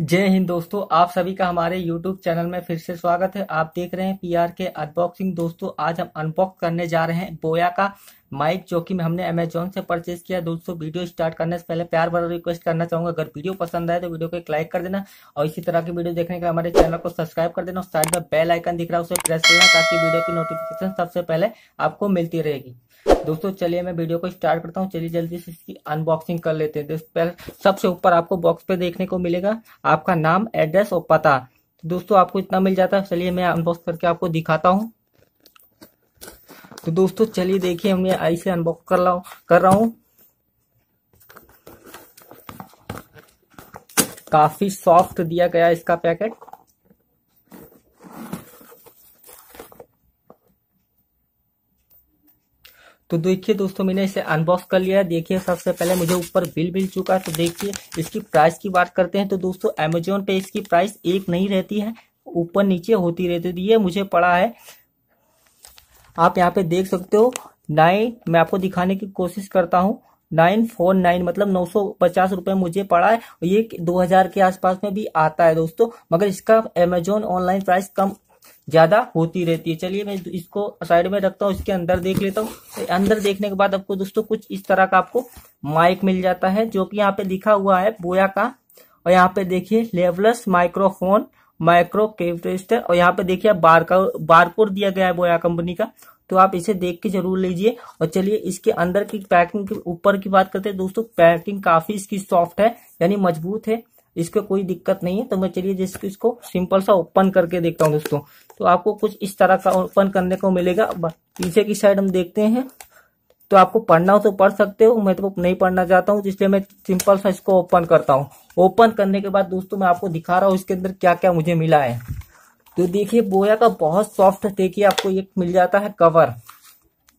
जय हिंद दोस्तों आप सभी का हमारे YouTube चैनल में फिर से स्वागत है आप देख रहे हैं पी आर के अनबॉक्सिंग दोस्तों आज हम अनबॉक्स करने जा रहे हैं बोया का माइक जो कि हमने अमेजोन से परचेज किया दोस्तों वीडियो स्टार्ट करने से पहले प्यार भर रिक्वेस्ट करना चाहूंगा अगर वीडियो पसंद आए तो वीडियो को एक लाइक कर देना और इसी तरह की वीडियो देखने के लिए हमारे चैनल को सब्सक्राइब कर देना और साइड में बेल आइकन दिख रहा है उसे प्रेस करना ताकि वीडियो की नोटिफिकेशन सबसे पहले आपको मिलती रहेगी दोस्तों चलिए मैं वीडियो को स्टार्ट करता हूँ चलिए जल्दी से इसकी अनबॉक्सिंग कर लेते हैं पहले सबसे ऊपर आपको बॉक्स पे देखने को मिलेगा आपका नाम एड्रेस और पता तो दोस्तों आपको इतना मिल जाता है चलिए मैं अनबॉक्स करके आपको दिखाता हूँ तो दोस्तों चलिए देखिए मैं आई से अनबॉक्स कर रहा कर रहा हूँ काफी सॉफ्ट दिया गया इसका पैकेट तो देखिए दोस्तों मैंने इसे अनबॉक्स कर लिया देखिए सबसे पहले मुझे ऊपर बिल मिल चुका है तो देखिए इसकी प्राइस की बात करते हैं तो दोस्तों अमेजोन पे इसकी प्राइस एक नहीं रहती है ऊपर नीचे होती रहती है तो ये मुझे पड़ा है आप यहाँ पे देख सकते हो नाइन मैं आपको दिखाने की कोशिश करता हूँ नाइन फोर नाइन मतलब नौ सौ पचास रुपये मुझे पड़ा है ये दो हजार के आसपास में भी आता है दोस्तों मगर इसका अमेजोन ऑनलाइन प्राइस कम ज्यादा होती रहती है चलिए मैं इसको साइड में रखता हूँ इसके अंदर देख लेता हूँ अंदर देखने के बाद आपको दोस्तों कुछ इस तरह का आपको माइक मिल जाता है जो कि यहाँ पे लिखा हुआ है बोया का और यहाँ पे देखिए लेवलस माइक्रोफोन माइक्रो कैप्टेस्टर और यहाँ पे देखिए बार का बारकोड दिया गया है बोया कंपनी का तो आप इसे देख के जरूर लीजिए और चलिए इसके अंदर की पैकिंग के ऊपर की बात करते हैं दोस्तों पैकिंग काफी इसकी सॉफ्ट है यानी मजबूत है इसको कोई दिक्कत नहीं है तो मैं चलिए जैसे इसको सिंपल सा ओपन करके देखता हूँ दोस्तों तो आपको कुछ इस तरह का ओपन करने को मिलेगा पीछे की साइड हम देखते हैं तो आपको पढ़ना हो तो पढ़ सकते हो मैं तो नहीं पढ़ना चाहता हूँ इसलिए मैं सिंपल सा इसको ओपन करता हूँ ओपन करने के बाद दोस्तों मैं आपको दिखा रहा हूँ इसके अंदर क्या क्या मुझे मिला है तो देखिए बोया का बहुत सॉफ्ट देखिए आपको एक मिल जाता है कवर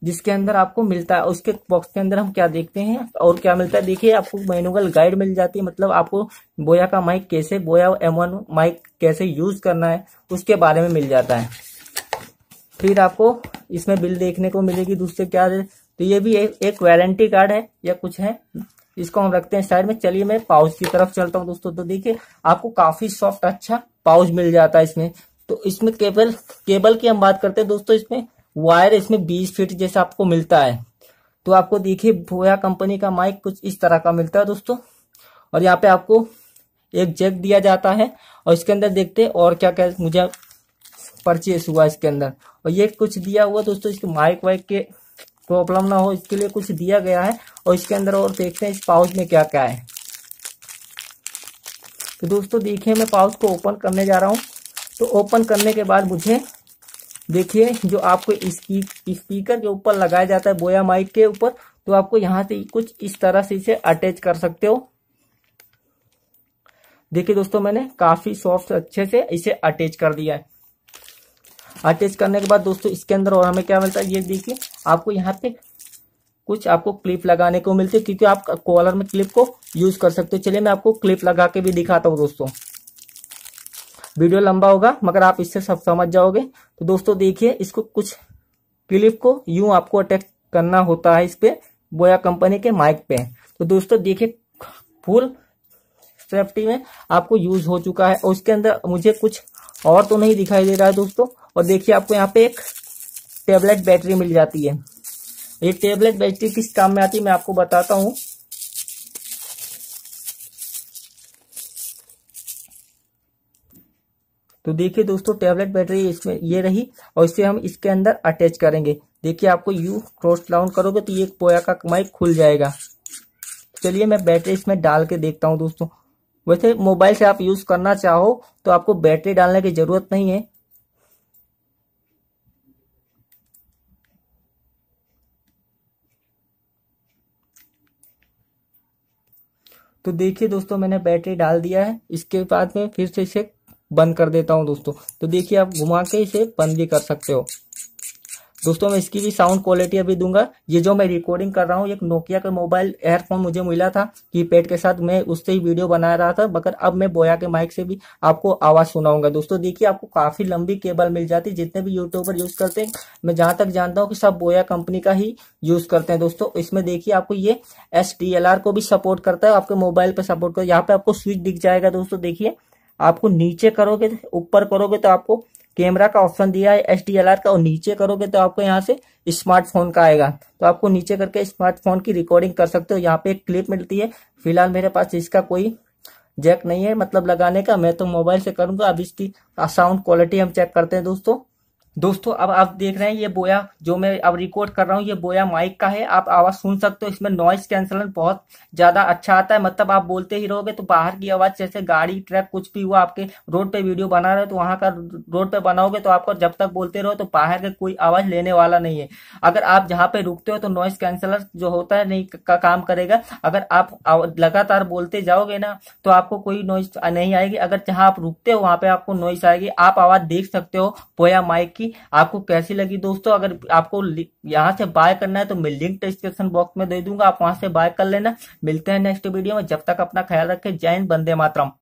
जिसके अंदर आपको मिलता है उसके बॉक्स के अंदर हम क्या देखते हैं और क्या मिलता है देखिए आपको मैनुअल गाइड मिल जाती है मतलब आपको बोया का माइक कैसे बोया एम माइक कैसे यूज करना है उसके बारे में मिल जाता है फिर आपको इसमें बिल देखने को मिलेगी दूसरे क्या तो ये भी एक, एक वारंटी कार्ड है या कुछ है इसको हम रखते हैं साइड में चलिए मैं पाउच की तरफ चलता हूँ दोस्तों तो देखिए आपको काफी सॉफ्ट अच्छा पाउच मिल जाता है इसमें तो इसमें केबल केबल की हम बात करते हैं दोस्तों इसमें वायर इसमें बीस फीट जैसा आपको मिलता है तो आपको देखिए भोया कंपनी का माइक कुछ इस तरह का मिलता है दोस्तों और यहाँ पे आपको एक जेक दिया जाता है और इसके अंदर देखते हैं और क्या क्या मुझे परचेस हुआ इसके अंदर और ये कुछ दिया हुआ दोस्तों इसके माइक वाइक के प्रॉब्लम ना हो इसके लिए कुछ दिया गया है और इसके अंदर और देखते हैं इस पाउच में क्या क्या है तो दोस्तों देखिए मैं पाउच को ओपन करने जा रहा हूँ तो ओपन करने के बाद मुझे देखिए जो आपको स्पीकर के ऊपर लगाया जाता है बोया माइक के ऊपर तो आपको यहाँ से कुछ इस तरह से इसे अटैच कर सकते हो देखिए दोस्तों मैंने काफी सॉफ्ट अच्छे से इसे अटैच कर दिया है अटैच करने के बाद दोस्तों इसके अंदर और हमें क्या मिलता है ये देखिए आपको यहाँ पे कुछ आपको क्लिप लगाने को मिलती है क्योंकि आप कॉलर में क्लिप को यूज कर सकते हो चलिए मैं आपको क्लिप लगा के भी दिखाता हूँ दोस्तों वीडियो लंबा होगा मगर आप इससे सब समझ जाओगे तो दोस्तों देखिए इसको कुछ क्लिप को यूं आपको अटैच करना होता है इस पे बोया कंपनी के माइक पे तो दोस्तों देखिए फुल सेफ्टी में आपको यूज हो चुका है और उसके अंदर मुझे कुछ और तो नहीं दिखाई दे रहा है दोस्तों और देखिए आपको यहाँ पे एक टेबलेट बैटरी मिल जाती है ये टेबलेट बैटरी किस काम में आती है मैं आपको बताता हूँ तो देखिए दोस्तों टेबलेट बैटरी इसमें ये रही और इसे हम इसके अंदर अटैच करेंगे देखिए आपको यू क्रॉस डाउन करोगे तो ये पोया का माइक खुल जाएगा चलिए मैं बैटरी इसमें डाल के देखता हूँ दोस्तों वैसे मोबाइल से आप यूज करना चाहो तो आपको बैटरी डालने की जरूरत नहीं है तो देखिए दोस्तों मैंने बैटरी डाल दिया है इसके बाद में फिर से इसे बंद कर देता हूँ दोस्तों तो देखिए आप घुमा के इसे बंद भी कर सकते हो दोस्तों मैं इसकी भी साउंड क्वालिटी अभी दूंगा ये जो मैं रिकॉर्डिंग कर रहा हूँ एक नोकिया का मोबाइल एयरफोन मुझे मिला था कीपैड के साथ मैं उससे ही वीडियो बना रहा था मगर अब मैं बोया के माइक से भी आपको आवाज़ सुनाऊंगा दोस्तों देखिए आपको काफ़ी लंबी केबल मिल जाती है जितने भी यूट्यूबर यूज़ करते हैं मैं जहां तक जानता हूँ कि सब बोया कंपनी का ही यूज़ करते हैं दोस्तों इसमें देखिए आपको ये एस को भी सपोर्ट करता है आपके मोबाइल पर सपोर्ट करता है यहाँ पे आपको स्विच दिख जाएगा दोस्तों देखिए आपको नीचे करोगे ऊपर करोगे तो आपको कैमरा का ऑप्शन दिया है एस का और नीचे करोगे तो आपको यहाँ से स्मार्टफोन का आएगा तो आपको नीचे करके स्मार्टफोन की रिकॉर्डिंग कर सकते हो यहाँ पे एक क्लिप मिलती है फिलहाल मेरे पास इसका कोई जैक नहीं है मतलब लगाने का मैं तो मोबाइल से करूंगा अब इसकी साउंड क्वालिटी हम चेक करते हैं दोस्तों दोस्तों अब आप देख रहे हैं ये बोया जो मैं अब रिकॉर्ड कर रहा हूँ ये बोया माइक का है आप आवाज़ सुन सकते हो इसमें नॉइस कैंसलन बहुत ज़्यादा अच्छा आता है मतलब आप बोलते ही रहोगे तो बाहर की आवाज़ जैसे गाड़ी ट्रक कुछ भी हुआ आपके रोड पे वीडियो बना रहे हो तो वहां का रोड पे बनाओगे तो आपको जब तक बोलते रहो तो बाहर का कोई आवाज़ लेने वाला नहीं है अगर आप जहाँ पे रुकते हो तो नॉइस कैंसलर जो होता है नहीं का काम करेगा अगर आप लगातार बोलते जाओगे ना तो आपको कोई नॉइस नहीं आएगी अगर जहाँ आप रुकते हो वहां पे आपको नॉइस आएगी आप आवाज़ देख सकते हो बोया माइक की आपको कैसी लगी दोस्तों अगर आपको यहाँ से बाय करना है तो मैं लिंक डिस्क्रिप्शन बॉक्स में दे दूंगा आप वहां से बाय कर लेना मिलते हैं नेक्स्ट वीडियो में जब तक अपना ख्याल रखें जय हिंद बंदे मातरम